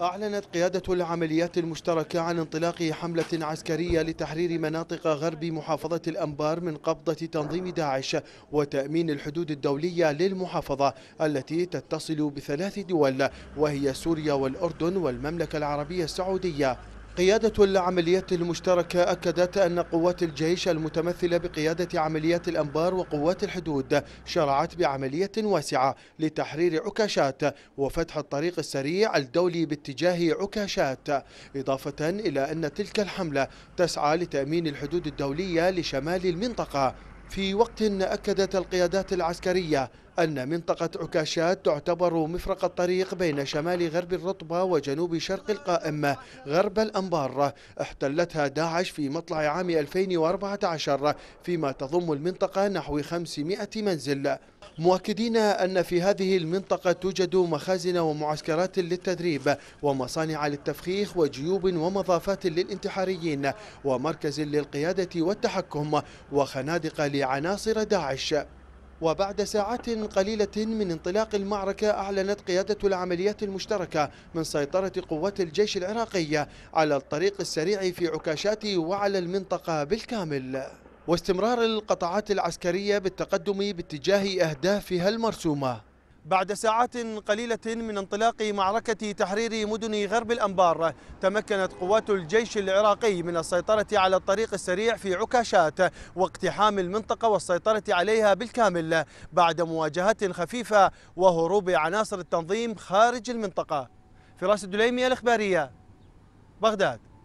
أعلنت قيادة العمليات المشتركة عن انطلاق حملة عسكرية لتحرير مناطق غرب محافظة الأنبار من قبضة تنظيم داعش وتأمين الحدود الدولية للمحافظة التي تتصل بثلاث دول وهي سوريا والأردن والمملكة العربية السعودية قيادة العمليات المشتركة أكدت أن قوات الجيش المتمثلة بقيادة عمليات الأنبار وقوات الحدود شرعت بعملية واسعة لتحرير عكاشات وفتح الطريق السريع الدولي باتجاه عكاشات إضافة إلى أن تلك الحملة تسعى لتأمين الحدود الدولية لشمال المنطقة في وقت أكدت القيادات العسكرية أن منطقة عكاشات تعتبر مفرق الطريق بين شمال غرب الرطبة وجنوب شرق القائمة غرب الأنبار احتلتها داعش في مطلع عام 2014 فيما تضم المنطقة نحو 500 منزل مؤكدين أن في هذه المنطقة توجد مخازن ومعسكرات للتدريب ومصانع للتفخيخ وجيوب ومضافات للانتحاريين ومركز للقيادة والتحكم وخنادق لعناصر داعش وبعد ساعات قليلة من انطلاق المعركة أعلنت قيادة العمليات المشتركة من سيطرة قوات الجيش العراقي على الطريق السريع في عكاشات وعلى المنطقة بالكامل واستمرار القطاعات العسكرية بالتقدم باتجاه أهدافها المرسومة بعد ساعات قليلة من انطلاق معركة تحرير مدن غرب الأنبار تمكنت قوات الجيش العراقي من السيطرة على الطريق السريع في عكاشات واقتحام المنطقة والسيطرة عليها بالكامل بعد مواجهات خفيفة وهروب عناصر التنظيم خارج المنطقة فراس الدليمي الإخبارية بغداد